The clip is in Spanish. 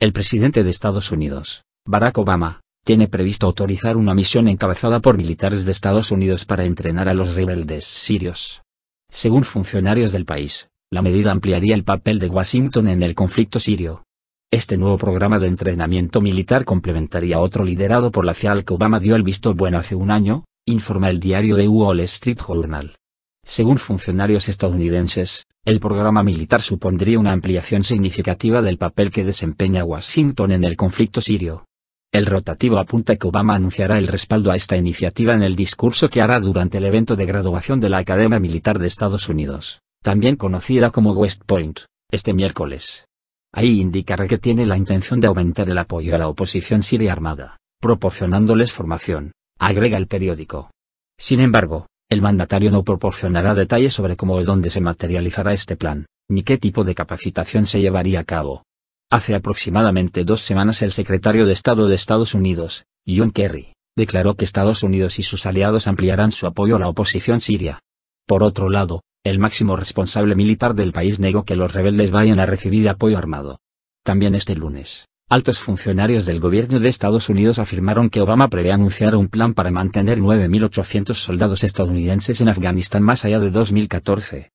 El presidente de Estados Unidos, Barack Obama, tiene previsto autorizar una misión encabezada por militares de Estados Unidos para entrenar a los rebeldes sirios. Según funcionarios del país, la medida ampliaría el papel de Washington en el conflicto sirio. Este nuevo programa de entrenamiento militar complementaría otro liderado por la CIA al que Obama dio el visto bueno hace un año, informa el diario The Wall Street Journal. Según funcionarios estadounidenses, el programa militar supondría una ampliación significativa del papel que desempeña Washington en el conflicto sirio. El rotativo apunta que Obama anunciará el respaldo a esta iniciativa en el discurso que hará durante el evento de graduación de la Academia Militar de Estados Unidos, también conocida como West Point, este miércoles. Ahí indicará que tiene la intención de aumentar el apoyo a la oposición siria armada, proporcionándoles formación, agrega el periódico. Sin embargo, el mandatario no proporcionará detalles sobre cómo o dónde se materializará este plan, ni qué tipo de capacitación se llevaría a cabo. Hace aproximadamente dos semanas el secretario de Estado de Estados Unidos, John Kerry, declaró que Estados Unidos y sus aliados ampliarán su apoyo a la oposición siria. Por otro lado, el máximo responsable militar del país negó que los rebeldes vayan a recibir apoyo armado. También este lunes, Altos funcionarios del gobierno de Estados Unidos afirmaron que Obama prevé anunciar un plan para mantener 9.800 soldados estadounidenses en Afganistán más allá de 2014.